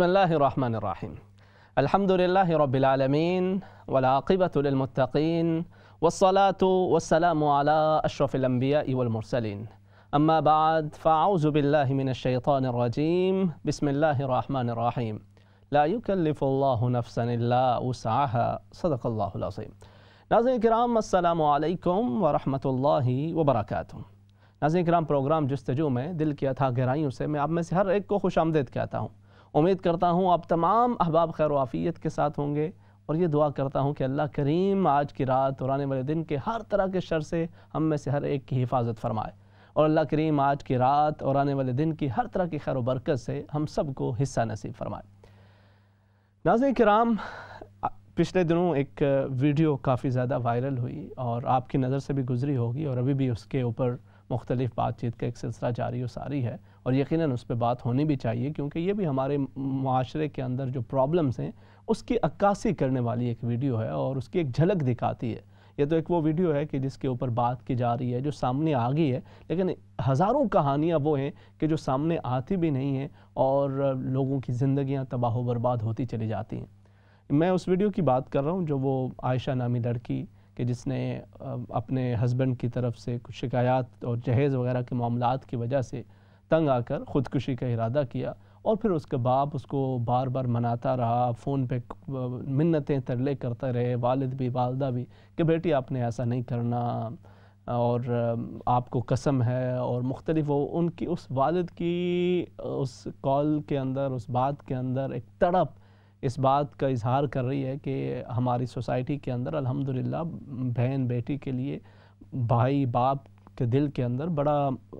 بسم الله الرحمن الرحيم الحمد لله رب العالمين والعاقبة للمتقين والصلاة والسلام على أشرف الأنبياء والمرسلين أما بعد فأعوذ بالله من الشيطان الرجيم بسم الله الرحمن الرحيم لا يكلف الله نفسا إلا وسعها صدق الله العظيم ناظرين الكرام السلام عليكم ورحمة الله وبركاته وبرکاتہ ناظرین کرام پروگرام جستجو میں دل کی اتھا گہرائیوں سے میں آپ میں سے ہر ایک کو خوش آمدید کہتا ہوں امید کرتا ہوں آپ تمام احباب خیر و آفیت کے ساتھ ہوں گے اور یہ دعا کرتا ہوں کہ اللہ کریم آج کی رات اور آنے والے دن کے ہر طرح کے شر سے ہم میں سے ہر ایک کی حفاظت فرمائے اور اللہ کریم آج کی رات اور آنے والے دن کی ہر طرح کی خیر و برکت سے ہم سب کو حصہ نصیب فرمائے ناظرین کرام پچھلے دنوں ایک ویڈیو کافی زیادہ وائرل ہوئی اور آپ کی نظر سے بھی گزری ہوگی اور ابھی بھی اس کے اوپر مختلف بات چیت کا ایک سلسلہ جاری و ساری ہے اور یقیناً اس پہ بات ہونی بھی چاہیے کیونکہ یہ بھی ہمارے معاشرے کے اندر جو پرابلمز ہیں اس کی عکاسی کرنے والی ایک ویڈیو ہے اور اس کی ایک جھلک دکھاتی ہے یہ تو ایک وہ ویڈیو ہے کہ جس کے اوپر بات کی جا رہی ہے جو سامنے آ گئی ہے لیکن ہزاروں کہانیاں وہ ہیں کہ جو سامنے آتی بھی نہیں ہیں اور لوگوں کی زندگیاں تباہ و برباد ہوتی چلی جاتی ہیں میں اس ویڈیو کی بات کر رہا ہوں جو وہ عائشہ نامی لڑکی کہ جس نے اپنے ہسبینڈ کی طرف سے کچھ شکایات اور جہیز وغیرہ کے معاملات کی وجہ سے تنگ آ کر خودکشی کا ارادہ کیا اور پھر اس کے باپ اس کو بار بار مناتا رہا فون پہ منتیں ترلے کرتا رہے والد بھی والدہ بھی کہ بیٹی آپ نے ایسا نہیں کرنا اور آپ کو قسم ہے اور مختلف وہ ان کی اس والد کی اس کال کے اندر اس بات کے اندر ایک تڑپ اس بات کا اظہار کر رہی ہے کہ ہماری سوسائٹی کے اندر الحمدللہ بہن بیٹی کے لیے بھائی باپ کے دل کے اندر بڑا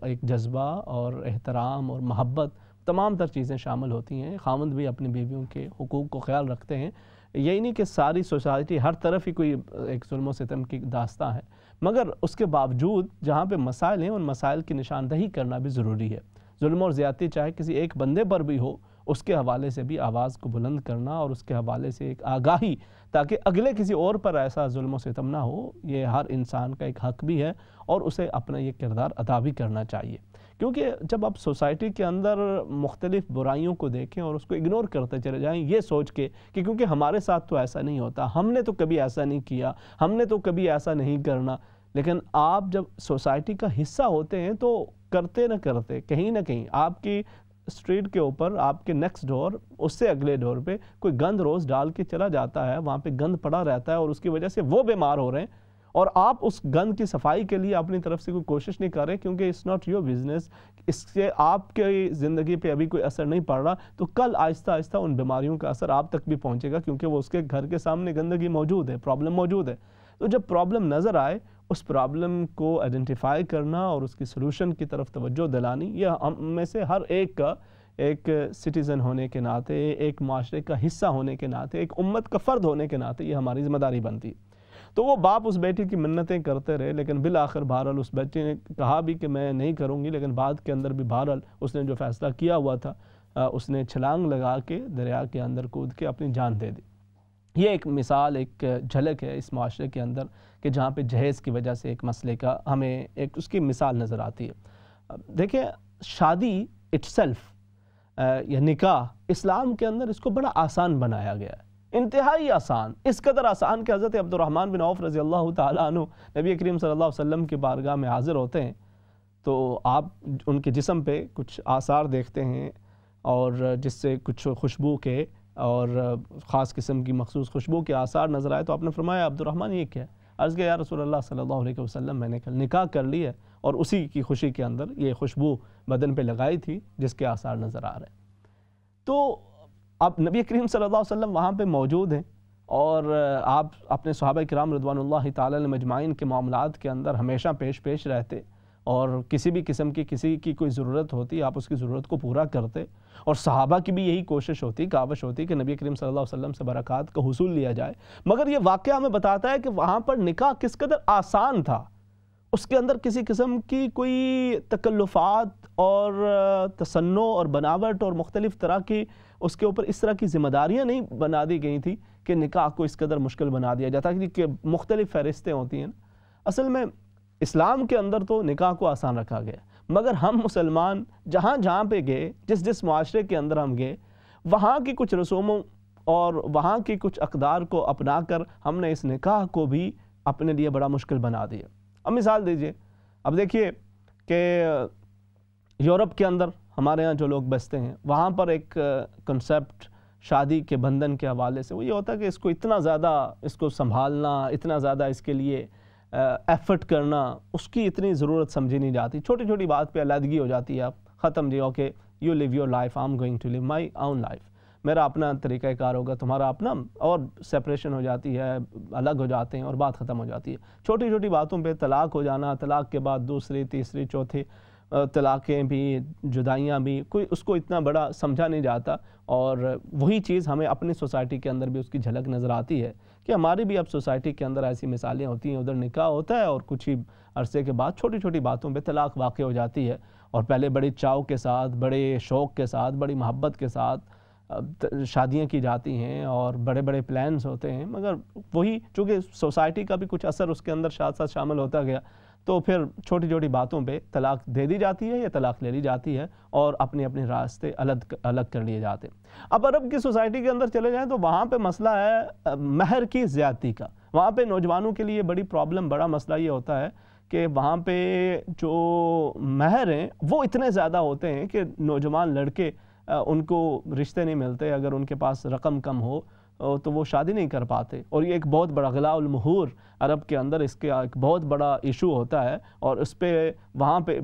ایک جذبہ اور احترام اور محبت تمام تر چیزیں شامل ہوتی ہیں خامند بھی اپنی بیویوں کے حقوق کو خیال رکھتے ہیں یہی نہیں کہ ساری سوسائٹی ہر طرف ہی کوئی ایک ظلم و ستم کی داستان ہے مگر اس کے باوجود جہاں پہ مسائل ہیں ان مسائل کی نشاندہی کرنا بھی ضروری ہے ظلم اور زیادتی چاہے کسی ایک بندے پر بھی ہو اس کے حوالے سے بھی آواز کو بلند کرنا اور اس کے حوالے سے ایک آگاہی تاکہ اگلے کسی اور پر ایسا ظلم و ستم نہ ہو یہ ہر انسان کا ایک حق بھی ہے اور اسے اپنا یہ کردار ادا بھی کرنا چاہیے کیونکہ جب آپ سوسائٹی کے اندر مختلف برائیوں کو دیکھیں اور اس کو اگنور کرتے چلے جائیں یہ سوچ کے کہ کیونکہ ہمارے ساتھ تو ایسا نہیں ہوتا ہم نے تو کبھی ایسا نہیں کیا ہم نے تو کبھی ایسا نہیں کرنا لیکن آپ جب سوسائٹی کا حصہ ہوتے ہیں تو کرتے نہ کرتے کہیں نہ کہیں آپ کی کے اوپر آپ کے نیکسٹ ڈور اس سے اگلے ڈور پہ کوئی گند روز ڈال کے چلا جاتا ہے وہاں پہ گند پڑا رہتا ہے اور اس کی وجہ سے وہ بیمار ہو رہے ہیں اور آپ اس گند کی صفائی کے لیے اپنی طرف سے کوئی کوشش نہیں کر رہے کیونکہ اٹس ناٹ یور بزنس اس سے آپ کی زندگی پہ ابھی کوئی اثر نہیں پڑ رہا تو کل آہستہ آہستہ ان بیماریوں کا اثر آپ تک بھی پہنچے گا کیونکہ وہ اس کے گھر کے سامنے گندگی موجود ہے پرابلم موجود ہے تو جب پرابلم نظر آئے اس پرابلم کو ایڈنٹیفائی کرنا اور اس کی سلوشن کی طرف توجہ دلانی یہ ہم میں سے ہر ایک کا ایک سٹیزن ہونے کے ناطے ایک معاشرے کا حصہ ہونے کے ناطے ایک امت کا فرد ہونے کے ناطے یہ ہماری ذمہ داری بنتی ہے تو وہ باپ اس بیٹی کی منتیں کرتے رہے لیکن بالآخر بھارل بہرحال اس بیٹی نے کہا بھی کہ میں نہیں کروں گی لیکن بعد کے اندر بھی بھارل اس نے جو فیصلہ کیا ہوا تھا اس نے چھلانگ لگا کے دریا کے اندر کود کے اپنی جان دے دی یہ ایک مثال ایک جھلک ہے اس معاشرے کے اندر کہ جہاں پہ جہیز کی وجہ سے ایک مسئلے کا ہمیں ایک اس کی مثال نظر آتی ہے دیکھیں شادی اٹ سیلف یا نکاح اسلام کے اندر اس کو بڑا آسان بنایا گیا ہے انتہائی آسان اس قدر آسان کہ حضرت عبد الرحمن بن عوف رضی اللہ تعالیٰ عنہ نبی کریم صلی اللہ علیہ وسلم کی کے بارگاہ میں حاضر ہوتے ہیں تو آپ ان کے جسم پہ کچھ آثار دیکھتے ہیں اور جس سے کچھ خوشبو کے اور خاص قسم کی مخصوص خوشبو کے آثار نظر آئے تو آپ نے فرمایا عبد الرحمن یہ کیا عرض یا رسول اللہ صلی اللہ علیہ وسلم میں نے کل نکاح کر لی ہے اور اسی کی خوشی کے اندر یہ خوشبو بدن پہ لگائی تھی جس کے آثار نظر آ رہے ہیں تو اب نبی کریم صلی اللہ علیہ وسلم وہاں پہ موجود ہیں اور آپ اپنے صحابہ کرام رضوان اللہ تعالیٰ مجمعین کے معاملات کے اندر ہمیشہ پیش پیش رہتے اور کسی بھی قسم کی کسی کی کوئی ضرورت ہوتی آپ اس کی ضرورت کو پورا کرتے اور صحابہ کی بھی یہی کوشش ہوتی کاوش ہوتی کہ نبی کریم صلی اللہ علیہ وسلم سے برکات کا حصول لیا جائے مگر یہ واقعہ ہمیں بتاتا ہے کہ وہاں پر نکاح کس قدر آسان تھا اس کے اندر کسی قسم کی کوئی تکلفات اور تسنع اور بناوٹ اور مختلف طرح کی اس کے اوپر اس طرح کی ذمہ داریاں نہیں بنا دی گئی تھیں کہ نکاح کو اس قدر مشکل بنا دیا جاتا کہ مختلف فہرستیں ہوتی ہیں اصل میں اسلام کے اندر تو نکاح کو آسان رکھا گیا مگر ہم مسلمان جہاں جہاں پہ گئے جس جس معاشرے کے اندر ہم گئے وہاں کی کچھ رسوموں اور وہاں کی کچھ اقدار کو اپنا کر ہم نے اس نکاح کو بھی اپنے لیے بڑا مشکل بنا دیا اب مثال دیجئے اب دیکھیے کہ یورپ کے اندر ہمارے ہاں جو لوگ بستے ہیں وہاں پر ایک کنسیپٹ شادی کے بندھن کے حوالے سے وہ یہ ہوتا ہے کہ اس کو اتنا زیادہ اس کو سنبھالنا اتنا زیادہ اس کے لیے ایفرٹ کرنا اس کی اتنی ضرورت سمجھی نہیں جاتی چھوٹی چھوٹی بات پہ علیحدگی ہو جاتی ہے آپ ختم جی okay you live your life I am going to live my own life میرا اپنا طریقہ کار ہوگا تمہارا اپنا اور سیپریشن ہو جاتی ہے الگ ہو جاتے ہیں اور بات ختم ہو جاتی ہے چھوٹی چھوٹی باتوں پہ طلاق ہو جانا طلاق کے بعد دوسری تیسری چوتھی طلاقیں بھی جدائیاں بھی کوئی اس کو اتنا بڑا سمجھا نہیں جاتا اور وہی چیز ہمیں اپنی سوسائٹی کے اندر بھی اس کی جھلک نظر آتی ہے کہ ہماری بھی اب سوسائٹی کے اندر ایسی مثالیں ہوتی ہیں ادھر نکاح ہوتا ہے اور کچھ ہی عرصے کے بعد چھوٹی چھوٹی باتوں پہ طلاق واقع ہو جاتی ہے اور پہلے بڑی چاؤ کے ساتھ بڑے شوق کے ساتھ بڑی محبت کے ساتھ شادیاں کی جاتی ہیں اور بڑے بڑے پلانز ہوتے ہیں مگر وہی چونکہ سوسائٹی کا بھی کچھ اثر اس کے اندر ساتھ ساتھ شامل ہوتا گیا تو پھر چھوٹی چھوٹی باتوں پہ طلاق دے دی جاتی ہے یا طلاق لے لی جاتی ہے اور اپنے اپنے راستے الگ الگ کر لیے جاتے ہیں اب عرب کی سوسائٹی کے اندر چلے جائیں تو وہاں پہ مسئلہ ہے مہر کی زیادتی کا وہاں پہ نوجوانوں کے لیے بڑی پرابلم بڑا مسئلہ یہ ہوتا ہے کہ وہاں پہ جو مہر ہیں وہ اتنے زیادہ ہوتے ہیں کہ نوجوان لڑکے ان کو رشتے نہیں ملتے اگر ان کے پاس رقم کم ہو تو وہ شادی نہیں کر پاتے اور یہ ایک بہت بڑا غلاء المہور عرب کے اندر اس کے ایک بہت بڑا ایشو ہوتا ہے اور اس پہ وہاں پہ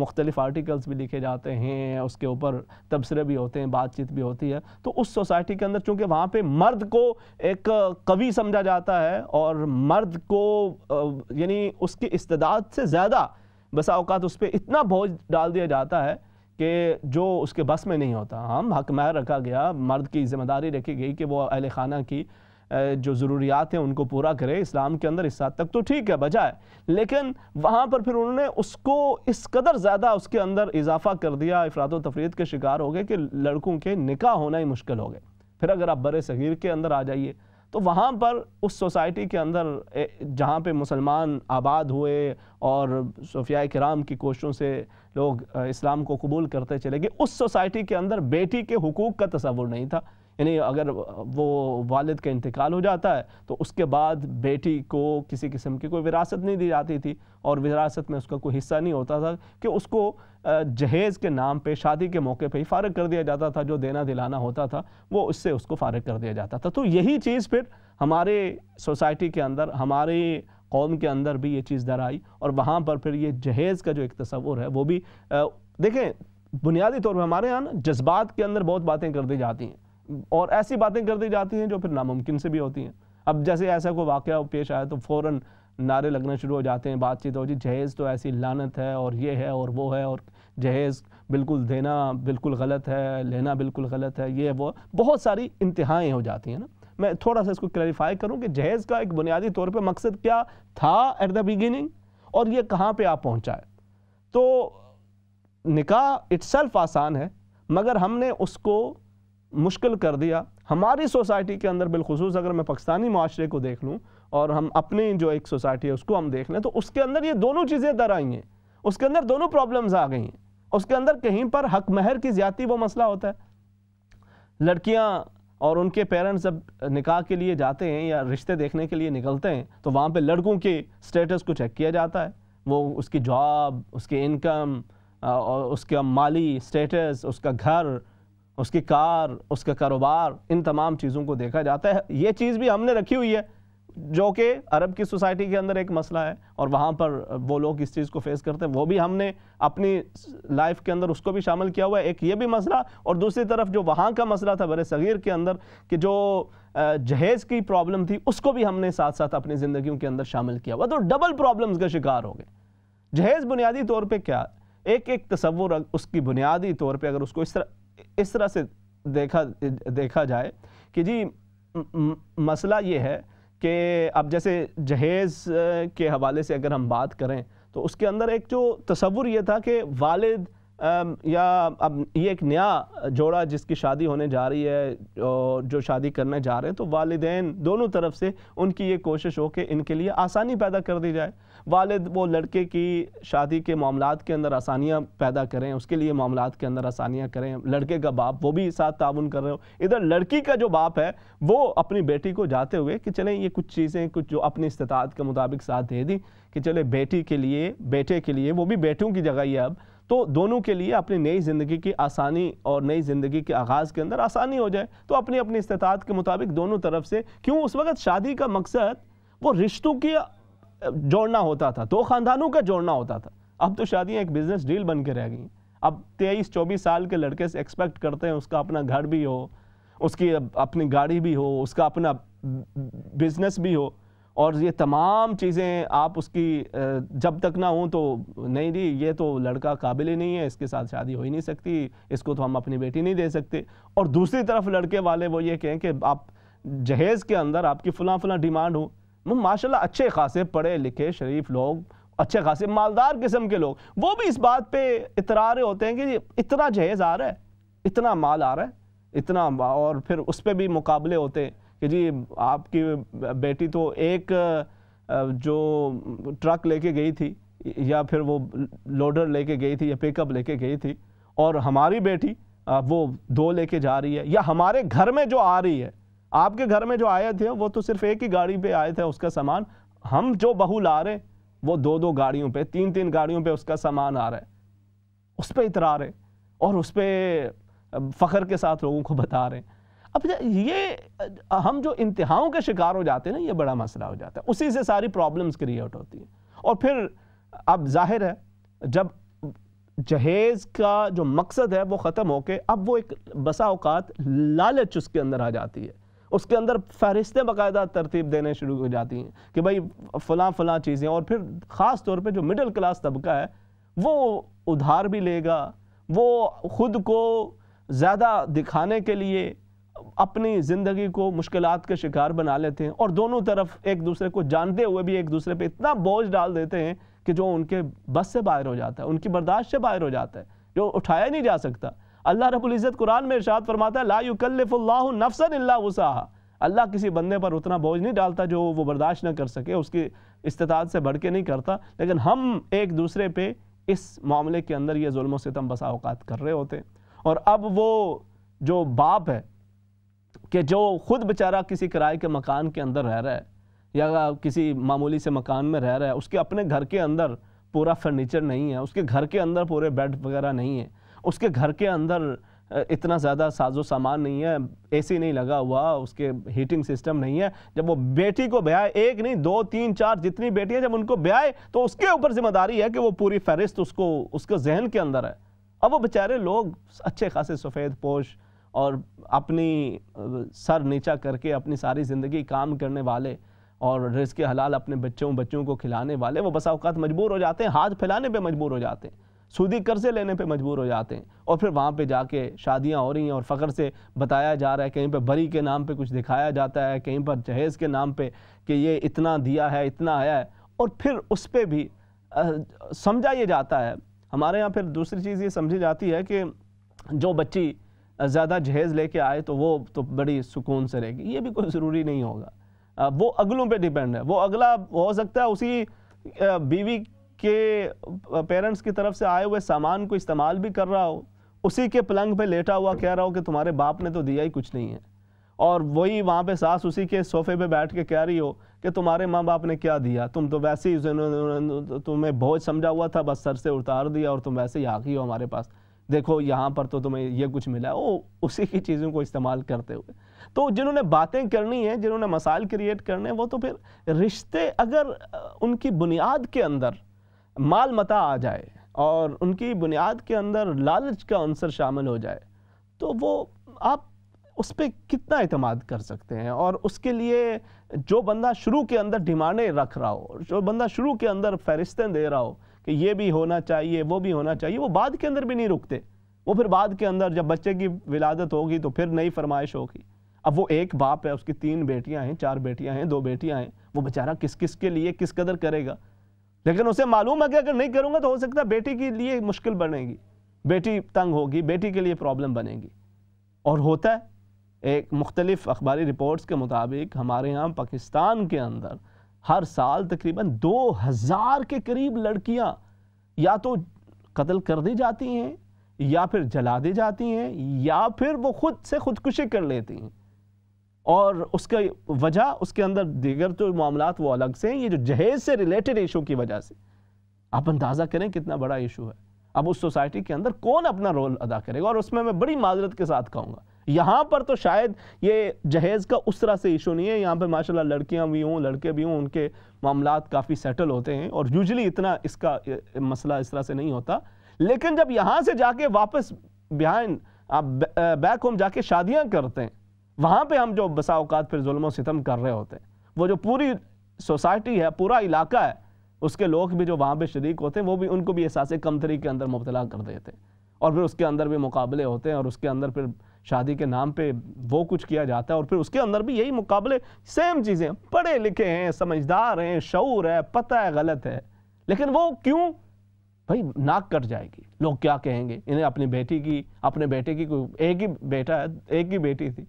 مختلف آرٹیکلز بھی لکھے جاتے ہیں اس کے اوپر تبصرے بھی ہوتے ہیں بات چیت بھی ہوتی ہے تو اس سوسائٹی کے اندر چونکہ وہاں پہ مرد کو ایک قوی سمجھا جاتا ہے اور مرد کو یعنی اس کی استداد سے زیادہ بسا اوقات اس پہ اتنا بوجھ ڈال دیا جاتا ہے کہ جو اس کے بس میں نہیں ہوتا ہم حق مہر رکھا گیا مرد کی ذمہ داری رکھی گئی کہ وہ اہل خانہ کی جو ضروریات ہیں ان کو پورا کرے اسلام کے اندر اس ساتھ تک تو ٹھیک ہے بجائے لیکن وہاں پر پھر انہوں نے اس کو اس قدر زیادہ اس کے اندر اضافہ کر دیا افراد و تفرید کے شکار ہو گئے کہ لڑکوں کے نکاح ہونا ہی مشکل ہو گئے پھر اگر آپ بر صغیر کے اندر آ جائیے تو وہاں پر اس سوسائٹی کے اندر جہاں پہ مسلمان آباد ہوئے اور صوفیاء کرام کی کوششوں سے لوگ اسلام کو قبول کرتے چلے گئے اس سوسائٹی کے اندر بیٹی کے حقوق کا تصور نہیں تھا یعنی اگر وہ والد کا انتقال ہو جاتا ہے تو اس کے بعد بیٹی کو کسی قسم کی کوئی وراثت نہیں دی جاتی تھی اور وراثت میں اس کا کوئی حصہ نہیں ہوتا تھا کہ اس کو جہیز کے نام پہ شادی کے موقع پہ ہی فارغ کر دیا جاتا تھا جو دینا دلانا ہوتا تھا وہ اس سے اس کو فارغ کر دیا جاتا تھا تو یہی چیز پھر ہمارے سوسائٹی کے اندر ہمارے قوم کے اندر بھی یہ چیز در آئی اور وہاں پر پھر یہ جہیز کا جو ایک تصور ہے وہ بھی دیکھیں بنیادی طور پہ ہمارے ہاں جذبات کے اندر بہت باتیں کر دی جاتی ہیں اور ایسی باتیں کر دی جاتی ہیں جو پھر ناممکن سے بھی ہوتی ہیں اب جیسے ایسا کوئی واقعہ پیش آیا تو فوراً نعرے لگنا شروع ہو جاتے ہیں بات چیت ہو جی جہیز تو ایسی لانت ہے اور یہ ہے اور وہ ہے اور جہیز بالکل دینا بالکل غلط ہے لینا بالکل غلط ہے یہ وہ بہت ساری انتہائیں ہو جاتی ہیں نا میں تھوڑا سا اس کو کلیریفائی کروں کہ جہیز کا ایک بنیادی طور پہ مقصد کیا تھا ایٹ دا بگیننگ اور یہ کہاں پہ آپ پہنچائے تو نکاح اٹ سیلف آسان ہے مگر ہم نے اس کو مشکل کر دیا ہماری سوسائٹی کے اندر بالخصوص اگر میں پاکستانی معاشرے کو دیکھ لوں اور ہم اپنی جو ایک سوسائٹی ہے اس کو ہم دیکھ لیں تو اس کے اندر یہ دونوں چیزیں در آئی ہیں اس کے اندر دونوں پرابلمز آ گئی ہیں اس کے اندر کہیں پر حق مہر کی زیادتی وہ مسئلہ ہوتا ہے لڑکیاں اور ان کے پیرنٹس جب نکاح کے لیے جاتے ہیں یا رشتے دیکھنے کے لیے نکلتے ہیں تو وہاں پہ لڑکوں کے سٹیٹس کو چیک کیا جاتا ہے وہ اس کی جاب اس کے انکم اس کے مالی سٹیٹس اس کا گھر اس کی کار اس کا کاروبار ان تمام چیزوں کو دیکھا جاتا ہے یہ چیز بھی ہم نے رکھی ہوئی ہے جو کہ عرب کی سوسائٹی کے اندر ایک مسئلہ ہے اور وہاں پر وہ لوگ اس چیز کو فیس کرتے ہیں وہ بھی ہم نے اپنی لائف کے اندر اس کو بھی شامل کیا ہوا ہے ایک یہ بھی مسئلہ اور دوسری طرف جو وہاں کا مسئلہ تھا بر صغیر کے اندر کہ جو جہیز کی پرابلم تھی اس کو بھی ہم نے ساتھ ساتھ اپنی زندگیوں کے اندر شامل کیا ہوا تو ڈبل پرابلمز کا شکار ہو گئے جہیز بنیادی طور پہ کیا ایک ایک تصور اس کی بنیادی طور پہ اگر اس کو اس طرح اس طرح سے دیکھا دیکھا جائے کہ جی مسئلہ یہ ہے کہ اب جیسے جہیز کے حوالے سے اگر ہم بات کریں تو اس کے اندر ایک جو تصور یہ تھا کہ والد یا اب یہ ایک نیا جوڑا جس کی شادی ہونے جا رہی ہے جو شادی کرنے جا رہے ہیں تو والدین دونوں طرف سے ان کی یہ کوشش ہو کہ ان کے لیے آسانی پیدا کر دی جائے والد وہ لڑکے کی شادی کے معاملات کے اندر آسانیاں پیدا کریں اس کے لیے معاملات کے اندر آسانیاں کریں لڑکے کا باپ وہ بھی ساتھ تعاون کر رہے ہو ادھر لڑکی کا جو باپ ہے وہ اپنی بیٹی کو جاتے ہوئے کہ چلیں یہ کچھ چیزیں کچھ جو اپنی استطاعت کے مطابق ساتھ دے دیں کہ چلے بیٹی کے لیے بیٹے کے لیے وہ بھی بیٹوں کی جگہ ہی ہے اب تو دونوں کے لیے اپنی نئی زندگی کی آسانی اور نئی زندگی کے آغاز کے اندر آسانی ہو جائے تو اپنی اپنی استطاعت کے مطابق دونوں طرف سے کیوں اس وقت شادی کا مقصد وہ رشتوں کی جوڑنا ہوتا تھا دو خاندانوں کا جوڑنا ہوتا تھا اب تو شادیاں ایک بزنس ڈیل بن کے رہ گئیں اب تیئیس چوبیس سال کے لڑکے سے ایکسپیکٹ کرتے ہیں اس کا اپنا گھر بھی ہو اس کی اپنی گاڑی بھی ہو اس کا اپنا بزنس بھی ہو اور یہ تمام چیزیں آپ اس کی جب تک نہ ہوں تو نہیں دی جی، یہ تو لڑکا قابل ہی نہیں ہے اس کے ساتھ شادی ہو ہی نہیں سکتی اس کو تو ہم اپنی بیٹی نہیں دے سکتے اور دوسری طرف لڑکے والے وہ یہ کہیں کہ آپ جہیز کے اندر آپ کی فلاں فلاں ڈیمانڈ ہوں ماشاءاللہ اچھے خاصے پڑھے لکھے شریف لوگ اچھے خاصے مالدار قسم کے لوگ وہ بھی اس بات پہ اطرارے ہوتے ہیں کہ جی، اتنا جہیز آ رہا ہے اتنا مال آ رہا ہے اتنا اور پھر اس پہ بھی مقابلے ہوتے ہیں کہ جی آپ کی بیٹی تو ایک جو ٹرک لے کے گئی تھی یا پھر وہ لوڈر لے کے گئی تھی یا پک اپ لے کے گئی تھی اور ہماری بیٹی وہ دو لے کے جا رہی ہے یا ہمارے گھر میں جو آ رہی ہے آپ کے گھر میں جو آئے تھے وہ تو صرف ایک ہی گاڑی پہ آئے تھے اس کا سامان ہم جو بہو لا رہے وہ دو دو گاڑیوں پہ تین تین گاڑیوں پہ اس کا سامان آ رہا ہے اس پہ اترا رہے اور اس پہ فخر کے ساتھ لوگوں کو بتا رہے ہیں اب یہ ہم جو انتہاؤں کے شکار ہو جاتے ہیں نا یہ بڑا مسئلہ ہو جاتا ہے اسی سے ساری پرابلمز کریٹ ہوتی ہیں اور پھر اب ظاہر ہے جب جہیز کا جو مقصد ہے وہ ختم ہو کے اب وہ ایک بسا اوقات لالچ اس کے اندر آ جاتی ہے اس کے اندر فہرستیں باقاعدہ ترتیب دینے شروع ہو جاتی ہیں کہ بھائی فلاں فلاں چیزیں اور پھر خاص طور پہ جو مڈل کلاس طبقہ ہے وہ ادھار بھی لے گا وہ خود کو زیادہ دکھانے کے لیے اپنی زندگی کو مشکلات کے شکار بنا لیتے ہیں اور دونوں طرف ایک دوسرے کو جانتے ہوئے بھی ایک دوسرے پہ اتنا بوجھ ڈال دیتے ہیں کہ جو ان کے بس سے باہر ہو جاتا ہے ان کی برداشت سے باہر ہو جاتا ہے جو اٹھایا نہیں جا سکتا اللہ رب العزت قرآن میں ارشاد فرماتا ہے لا اللہ نفسا اللہ وصحا اللہ کسی بندے پر اتنا بوجھ نہیں ڈالتا جو وہ برداشت نہ کر سکے اس کی استطاعت سے بڑھ کے نہیں کرتا لیکن ہم ایک دوسرے پہ اس معاملے کے اندر یہ ظلم و ستم بسا اوقات کر رہے ہوتے ہیں اور اب وہ جو باپ ہے کہ جو خود بچارہ کسی کرائے کے مکان کے اندر رہ رہا ہے یا کسی معمولی سے مکان میں رہ رہا ہے اس کے اپنے گھر کے اندر پورا فرنیچر نہیں ہے اس کے گھر کے اندر پورے بیڈ وغیرہ نہیں ہے اس کے گھر کے اندر اتنا زیادہ ساز و سامان نہیں ہے اے سی نہیں لگا ہوا اس کے ہیٹنگ سسٹم نہیں ہے جب وہ بیٹی کو بیائے ایک نہیں دو تین چار جتنی بیٹیاں جب ان کو بیائے تو اس کے اوپر ذمہ داری ہے کہ وہ پوری فہرست اس کو اس کے ذہن کے اندر ہے اب وہ بچارے لوگ اچھے خاصے سفید پوش اور اپنی سر نیچا کر کے اپنی ساری زندگی کام کرنے والے اور رزق حلال اپنے بچوں بچوں کو کھلانے والے وہ بسا اوقات مجبور ہو جاتے ہیں ہاتھ پھیلانے پہ مجبور ہو جاتے ہیں سودی قرضے لینے پہ مجبور ہو جاتے ہیں اور پھر وہاں پہ جا کے شادیاں ہو رہی ہیں اور فخر سے بتایا جا رہا ہے کہیں پہ بری کے نام پہ کچھ دکھایا جاتا ہے کہیں پر جہیز کے نام پہ کہ یہ اتنا دیا ہے اتنا آیا ہے اور پھر اس پہ بھی سمجھا یہ جاتا ہے ہمارے یہاں پھر دوسری چیز یہ سمجھی جاتی ہے کہ جو بچی زیادہ جہیز لے کے آئے تو وہ تو بڑی سکون سے رہے گی یہ بھی کوئی ضروری نہیں ہوگا وہ اگلوں پہ ڈیپینڈ ہے وہ اگلا ہو سکتا ہے اسی بیوی کے پیرنٹس کی طرف سے آئے ہوئے سامان کو استعمال بھی کر رہا ہو اسی کے پلنگ پہ لیٹا ہوا کہہ رہا ہو کہ تمہارے باپ نے تو دیا ہی کچھ نہیں ہے اور وہی وہاں پہ ساس اسی کے صوفے پہ بیٹھ کے کہہ رہی ہو کہ تمہارے ماں باپ نے کیا دیا تم تو ویسے ہی تمہیں بوجھ سمجھا ہوا تھا بس سر سے اتار دیا اور تم ویسے ہی آگی ہو ہمارے پاس دیکھو یہاں پر تو تمہیں یہ کچھ ملا وہ اسی کی چیزوں کو استعمال کرتے ہوئے تو جنہوں نے باتیں کرنی ہیں جنہوں نے مسائل کریٹ کرنے ہیں وہ تو پھر رشتے اگر ان کی بنیاد کے اندر مال متا آ جائے اور ان کی بنیاد کے اندر لالچ کا عنصر شامل ہو جائے تو وہ آپ اس پہ کتنا اعتماد کر سکتے ہیں اور اس کے لیے جو بندہ شروع کے اندر ڈیمانڈیں رکھ رہا ہو جو بندہ شروع کے اندر فہرستیں دے رہا ہو کہ یہ بھی ہونا چاہیے وہ بھی ہونا چاہیے وہ بعد کے اندر بھی نہیں رکتے وہ پھر بعد کے اندر جب بچے کی ولادت ہوگی تو پھر نئی فرمائش ہوگی اب وہ ایک باپ ہے اس کی تین بیٹیاں ہیں چار بیٹیاں ہیں دو بیٹیاں ہیں وہ بچارہ کس کس کے لیے کس قدر کرے گا لیکن اسے معلوم ہے کہ اگر نہیں کروں گا تو ہو سکتا ہے بیٹی کے لیے مشکل بنے گی بیٹی تنگ ہوگی بیٹی کے لیے پرابلم بنے گی اور ہوتا ہے ایک مختلف اخباری رپورٹس کے مطابق ہمارے ہاں پاکستان کے اندر ہر سال تقریباً دو ہزار کے قریب لڑکیاں یا تو قتل کر دی جاتی ہیں یا پھر جلا دی جاتی ہیں یا پھر وہ خود سے خودکشی کر لیتی ہیں اور اس کا وجہ اس کے اندر دیگر تو معاملات وہ الگ سے ہیں یہ جو جہیز سے ریلیٹڈ ایشو کی وجہ سے آپ اندازہ کریں کتنا بڑا ایشو ہے اب اس سوسائٹی کے اندر کون اپنا رول ادا کرے گا اور اس میں میں بڑی معذرت کے ساتھ کہوں گا یہاں پر تو شاید یہ جہیز کا اس طرح سے ایشو نہیں ہے یہاں پہ ماشاءاللہ لڑکیاں بھی ہوں لڑکے بھی ہوں ان کے معاملات کافی سیٹل ہوتے ہیں اور یوزلی اتنا اس کا مسئلہ اس طرح سے نہیں ہوتا لیکن جب یہاں سے جا کے واپس بیائن بیک ہوم جا کے شادیاں کرتے ہیں وہاں پہ ہم جو بسا اوقات پھر ظلم و ستم کر رہے ہوتے ہیں وہ جو پوری سوسائٹی ہے پورا علاقہ ہے اس کے لوگ بھی جو وہاں پہ شریک ہوتے ہیں وہ بھی ان کو بھی احساس کم کے اندر مبتلا کر دیتے ہیں اور پھر اس کے اندر بھی مقابلے ہوتے ہیں اور اس کے اندر پھر شادی کے نام پہ وہ کچھ کیا جاتا ہے اور پھر اس کے اندر بھی یہی مقابلے سیم چیزیں پڑھے لکھے ہیں سمجھدار ہیں شعور ہے پتہ ہے غلط ہے لیکن وہ کیوں بھائی ناک کٹ جائے گی لوگ کیا کہیں گے انہیں اپنی بیٹی کی اپنے بیٹے کی کوئی ایک ہی بیٹا ہے ایک ہی بیٹی تھی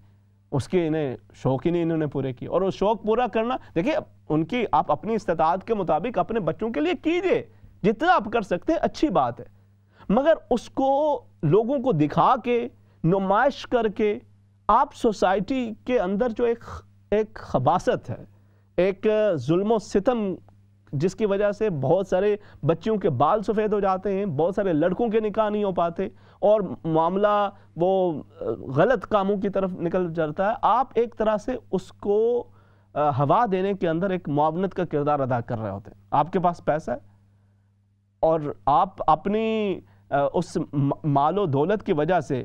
اس کے انہیں شوق ہی نہیں انہوں نے پورے کی اور وہ شوق پورا کرنا دیکھیے ان کی آپ اپنی استطاعت کے مطابق اپنے بچوں کے لیے کیجیے جتنا آپ کر سکتے ہیں اچھی بات ہے مگر اس کو لوگوں کو دکھا کے نمائش کر کے آپ سوسائٹی کے اندر جو ایک ایک ہے ایک ظلم و ستم جس کی وجہ سے بہت سارے بچیوں کے بال سفید ہو جاتے ہیں بہت سارے لڑکوں کے نکاح نہیں ہو پاتے اور معاملہ وہ غلط کاموں کی طرف نکل جاتا ہے آپ ایک طرح سے اس کو ہوا دینے کے اندر ایک معاونت کا کردار ادا کر رہے ہوتے ہیں آپ کے پاس پیسہ اور آپ اپنی اس مال و دولت کی وجہ سے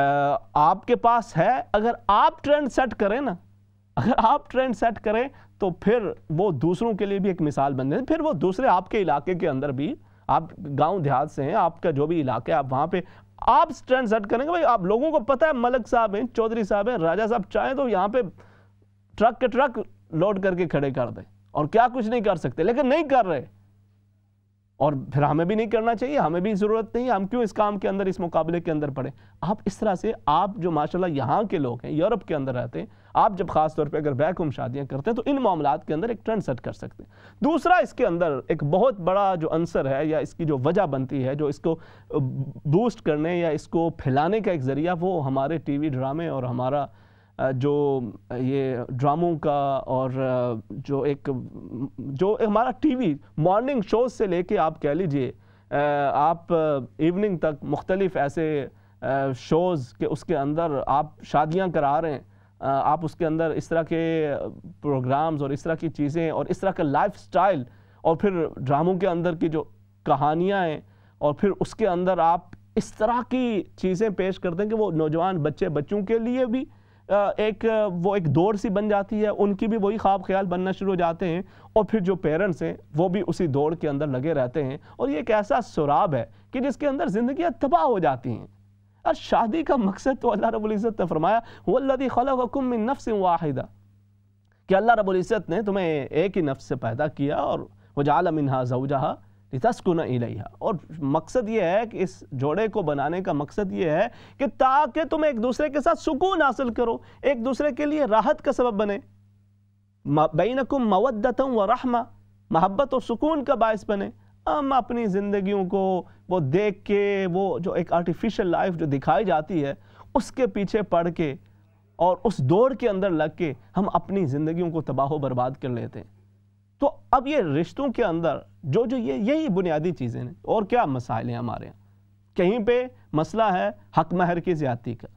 آپ کے پاس ہے اگر آپ ٹرینڈ سیٹ کریں نا اگر آپ ٹرینڈ سیٹ کریں تو پھر وہ دوسروں کے لیے بھی ایک مثال بن جائیں پھر وہ دوسرے آپ کے علاقے کے اندر بھی آپ گاؤں دیہات سے ہیں آپ کا جو بھی علاقہ ہے آپ وہاں پہ آپ ٹرینڈ سیٹ کریں گے بھائی آپ لوگوں کو پتہ ہے ملک صاحب ہیں چودھری صاحب ہیں راجہ صاحب چاہیں تو یہاں پہ ٹرک کے ٹرک لوڈ کر کے کھڑے کر دیں اور کیا کچھ نہیں کر سکتے لیکن نہیں کر رہے اور پھر ہمیں بھی نہیں کرنا چاہیے ہمیں بھی ضرورت نہیں ہے ہم کیوں اس کام کے اندر اس مقابلے کے اندر پڑھیں آپ اس طرح سے آپ جو ماشاءاللہ یہاں کے لوگ ہیں یورپ کے اندر رہتے ہیں آپ جب خاص طور پہ اگر ہوم شادیاں کرتے ہیں تو ان معاملات کے اندر ایک ٹرینڈ سیٹ کر سکتے ہیں دوسرا اس کے اندر ایک بہت بڑا جو عنصر ہے یا اس کی جو وجہ بنتی ہے جو اس کو بوسٹ کرنے یا اس کو پھیلانے کا ایک ذریعہ وہ ہمارے ٹی وی ڈرامے اور ہمارا جو یہ ڈراموں کا اور جو ایک جو ہمارا ٹی وی مارننگ شوز سے لے کے آپ کہہ لیجئے آپ ایوننگ تک مختلف ایسے شوز کے اس کے اندر آپ شادیاں کرا رہے ہیں آپ اس کے اندر اس طرح کے پروگرامز اور اس طرح کی چیزیں اور اس طرح کا لائف سٹائل اور پھر ڈراموں کے اندر کی جو کہانیاں ہیں اور پھر اس کے اندر آپ اس طرح کی چیزیں پیش کر دیں کہ وہ نوجوان بچے بچوں کے لیے بھی ایک وہ ایک دور سی بن جاتی ہے ان کی بھی وہی خواب خیال بننا شروع ہو جاتے ہیں اور پھر جو پیرنٹس ہیں وہ بھی اسی دوڑ کے اندر لگے رہتے ہیں اور یہ ایک ایسا سراب ہے کہ جس کے اندر زندگیاں تباہ ہو جاتی ہیں اور شادی کا مقصد تو اللہ رب العزت نے فرمایا وَالَّذِي خَلَقَكُم مِّن نَفْسٍ نفس کہ اللہ رب العزت نے تمہیں ایک ہی نفس سے پیدا کیا اور وَجَعَلَ مِنْهَا زَوْجَهَا لتسکن نہیں اور مقصد یہ ہے کہ اس جوڑے کو بنانے کا مقصد یہ ہے کہ تاکہ تم ایک دوسرے کے ساتھ سکون حاصل کرو ایک دوسرے کے لیے راحت کا سبب بنے بینکم مودتوں و رحمہ محبت و سکون کا باعث بنے ہم اپنی زندگیوں کو وہ دیکھ کے وہ جو ایک آرٹیفیشل لائف جو دکھائی جاتی ہے اس کے پیچھے پڑھ کے اور اس دور کے اندر لگ کے ہم اپنی زندگیوں کو تباہ و برباد کر لیتے ہیں تو اب یہ رشتوں کے اندر جو جو یہ یہی بنیادی چیزیں ہیں اور کیا مسائل ہیں ہمارے یہاں کہیں پہ مسئلہ ہے حق مہر کی زیادتی کا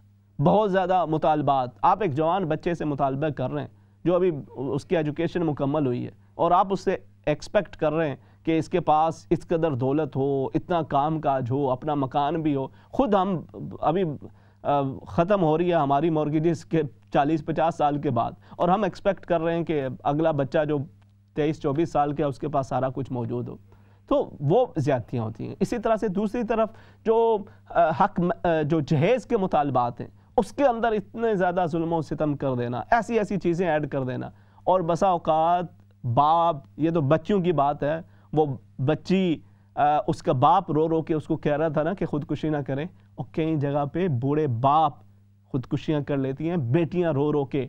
بہت زیادہ مطالبات آپ ایک جوان بچے سے مطالبہ کر رہے ہیں جو ابھی اس کی ایجوکیشن مکمل ہوئی ہے اور آپ اس سے ایکسپیکٹ کر رہے ہیں کہ اس کے پاس اس قدر دولت ہو اتنا کام کاج ہو اپنا مکان بھی ہو خود ہم ابھی ختم ہو رہی ہے ہماری مورگیجز کے چالیس پچاس سال کے بعد اور ہم ایکسپیکٹ کر رہے ہیں کہ اگلا بچہ جو تیئیس چوبیس سال کے اس کے پاس سارا کچھ موجود ہو تو وہ زیادتیاں ہوتی ہیں اسی طرح سے دوسری طرف جو حق جو جہیز کے مطالبات ہیں اس کے اندر اتنے زیادہ ظلم و ستم کر دینا ایسی ایسی چیزیں ایڈ کر دینا اور بسا اوقات باپ یہ تو بچیوں کی بات ہے وہ بچی اس کا باپ رو رو کے اس کو کہہ رہا تھا نا کہ خودکشی نہ کریں اور کئی جگہ پہ بوڑھے باپ خودکشیاں کر لیتی ہیں بیٹیاں رو رو کے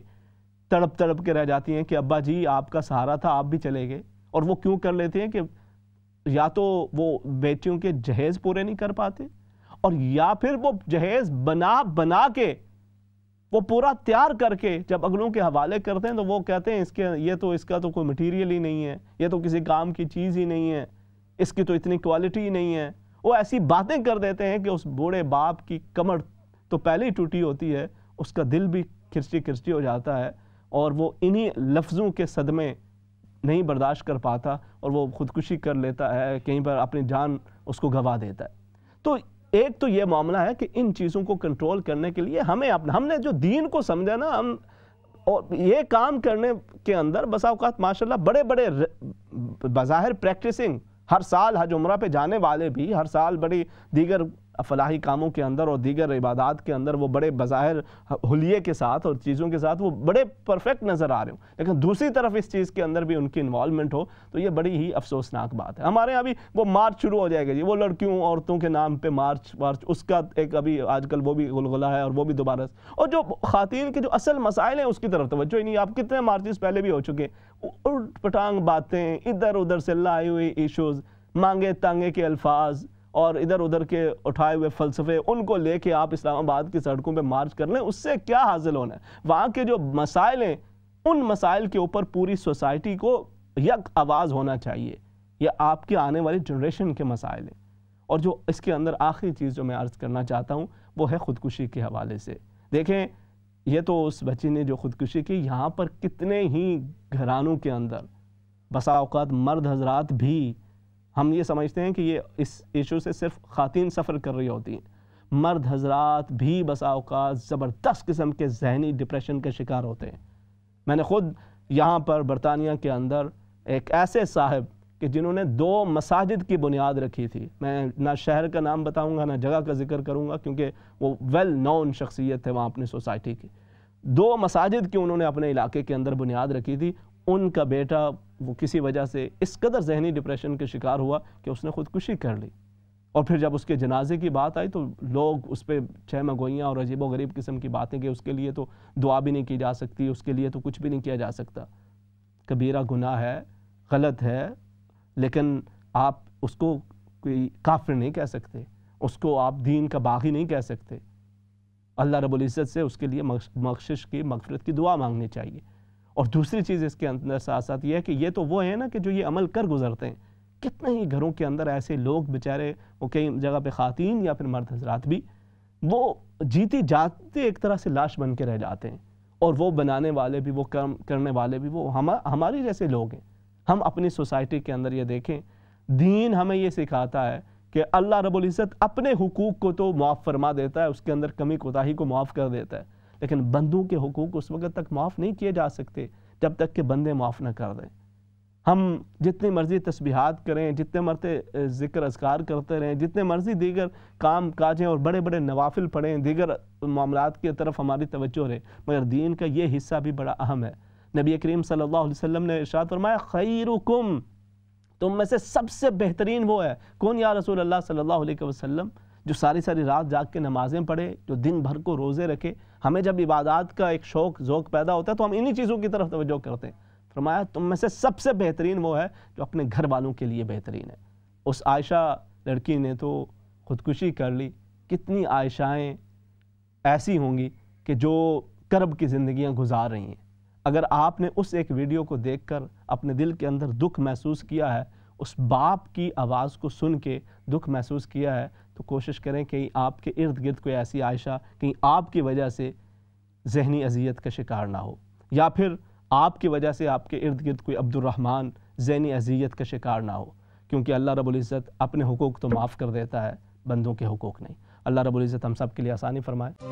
تڑپ تڑپ کے رہ جاتی ہیں کہ ابا جی آپ کا سہارا تھا آپ بھی چلے گئے اور وہ کیوں کر لیتے ہیں کہ یا تو وہ بیٹیوں کے جہیز پورے نہیں کر پاتے اور یا پھر وہ جہیز بنا بنا کے وہ پورا تیار کر کے جب اگلوں کے حوالے کرتے ہیں تو وہ کہتے ہیں اس کے یہ تو اس کا تو کوئی مٹیریل ہی نہیں ہے یہ تو کسی کام کی چیز ہی نہیں ہے اس کی تو اتنی کوالٹی ہی نہیں ہے وہ ایسی باتیں کر دیتے ہیں کہ اس بوڑھے باپ کی کمر تو پہلے ہی ٹوٹی ہوتی ہے اس کا دل بھی کھرچی کھرچی ہو جاتا ہے اور وہ انہی لفظوں کے صدمے نہیں برداشت کر پاتا اور وہ خودکشی کر لیتا ہے کہیں پر اپنی جان اس کو گوا دیتا ہے تو ایک تو یہ معاملہ ہے کہ ان چیزوں کو کنٹرول کرنے کے لیے ہمیں اپنا ہم نے جو دین کو سمجھا نا ہم اور یہ کام کرنے کے اندر بسا اوقات ماشاءاللہ بڑے بڑے بظاہر پریکٹسنگ ہر سال حج عمرہ پہ جانے والے بھی ہر سال بڑی دیگر فلاحی کاموں کے اندر اور دیگر عبادات کے اندر وہ بڑے بظاہر حلیے کے ساتھ اور چیزوں کے ساتھ وہ بڑے پرفیکٹ نظر آ رہے ہوں لیکن دوسری طرف اس چیز کے اندر بھی ان کی انوالومنٹ ہو تو یہ بڑی ہی افسوسناک بات ہے ہمارے یہاں ابھی وہ مارچ شروع ہو جائے گا جی وہ لڑکیوں عورتوں کے نام پہ مارچ وارچ اس کا ایک ابھی آج کل وہ بھی غلغلہ ہے اور وہ بھی دوبارہ اور جو خواتین کے جو اصل مسائل ہیں اس کی طرف توجہ ہی نہیں آپ کتنے مارچز پہلے بھی ہو چکے اٹھ پٹانگ باتیں ادھر ادھر سے لائی ہوئی ایشوز مانگے تانگے کے الفاظ اور ادھر ادھر کے اٹھائے ہوئے فلسفے ان کو لے کے آپ اسلام آباد کی سڑکوں پہ مارچ کر لیں اس سے کیا حاضل ہونا ہے وہاں کے جو مسائل ہیں ان مسائل کے اوپر پوری سوسائٹی کو یک آواز ہونا چاہیے یہ آپ کے آنے والی جنریشن کے مسائل ہیں اور جو اس کے اندر آخری چیز جو میں عرض کرنا چاہتا ہوں وہ ہے خودکشی کے حوالے سے دیکھیں یہ تو اس بچی نے جو خودکشی کی یہاں پر کتنے ہی گھرانوں کے اندر بسا اوقات مرد حضرات بھی ہم یہ سمجھتے ہیں کہ یہ اس ایشو سے صرف خواتین سفر کر رہی ہوتی ہیں مرد حضرات بھی بسا اوقات زبردست قسم کے ذہنی ڈپریشن کے شکار ہوتے ہیں میں نے خود یہاں پر برطانیہ کے اندر ایک ایسے صاحب کہ جنہوں نے دو مساجد کی بنیاد رکھی تھی میں نہ شہر کا نام بتاؤں گا نہ جگہ کا ذکر کروں گا کیونکہ وہ ویل نون شخصیت ہے وہاں اپنی سوسائٹی کی دو مساجد کی انہوں نے اپنے علاقے کے اندر بنیاد رکھی تھی ان کا بیٹا وہ کسی وجہ سے اس قدر ذہنی ڈپریشن کے شکار ہوا کہ اس نے خودکشی کر لی اور پھر جب اس کے جنازے کی بات آئی تو لوگ اس پہ چھ مگوئیاں اور عجیب و غریب قسم کی باتیں کہ اس کے لیے تو دعا بھی نہیں کی جا سکتی اس کے لیے تو کچھ بھی نہیں کیا جا سکتا کبیرہ گناہ ہے غلط ہے لیکن آپ اس کو کوئی کافر نہیں کہہ سکتے اس کو آپ دین کا باغی نہیں کہہ سکتے اللہ رب العزت سے اس کے لیے مخشش کی مغفرت کی دعا مانگنی چاہیے اور دوسری چیز اس کے اندر ساتھ ساتھ یہ ہے کہ یہ تو وہ ہیں نا کہ جو یہ عمل کر گزرتے ہیں کتنے ہی گھروں کے اندر ایسے لوگ بیچارے وہ کئی جگہ پہ خواتین یا پھر مرد حضرات بھی وہ جیتی جاتے ایک طرح سے لاش بن کے رہ جاتے ہیں اور وہ بنانے والے بھی وہ کرنے والے بھی وہ ہم ہمارے جیسے لوگ ہیں ہم اپنی سوسائٹی کے اندر یہ دیکھیں دین ہمیں یہ سکھاتا ہے کہ اللہ رب العزت اپنے حقوق کو تو معاف فرما دیتا ہے اس کے اندر کمی کوتاہی کو معاف کر دیتا ہے لیکن بندوں کے حقوق اس وقت تک معاف نہیں کیے جا سکتے جب تک کہ بندے معاف نہ کر دیں ہم جتنی مرضی تسبیحات کریں جتنے مرتے ذکر اذکار کرتے رہیں جتنے مرضی دیگر کام کاجیں اور بڑے بڑے نوافل پڑھیں دیگر معاملات کی طرف ہماری توجہ رہے مگر دین کا یہ حصہ بھی بڑا اہم ہے نبی کریم صلی اللہ علیہ وسلم نے ارشاد فرمایا خیرکم تم میں سے سب سے بہترین وہ ہے کون یا رسول اللہ صلی اللہ علیہ وسلم جو ساری ساری رات جاگ کے نمازیں پڑھے جو دن بھر کو روزے رکھے ہمیں جب عبادات کا ایک شوق ذوق پیدا ہوتا ہے تو ہم انہی چیزوں کی طرف توجہ کرتے ہیں فرمایا تم میں سے سب سے بہترین وہ ہے جو اپنے گھر والوں کے لیے بہترین ہے اس عائشہ لڑکی نے تو خودکشی کر لی کتنی عائشائیں ایسی ہوں گی کہ جو کرب کی زندگیاں گزار رہی ہیں اگر آپ نے اس ایک ویڈیو کو دیکھ کر اپنے دل کے اندر دکھ محسوس کیا ہے اس باپ کی آواز کو سن کے دکھ محسوس کیا ہے تو کوشش کریں کہیں آپ کے ارد گرد کوئی ایسی عائشہ کہیں آپ کی وجہ سے ذہنی اذیت کا شکار نہ ہو یا پھر آپ کی وجہ سے آپ کے ارد گرد کوئی عبد الرحمن ذہنی اذیت کا شکار نہ ہو کیونکہ اللہ رب العزت اپنے حقوق تو معاف کر دیتا ہے بندوں کے حقوق نہیں اللہ رب العزت ہم سب کے لیے آسانی فرمائے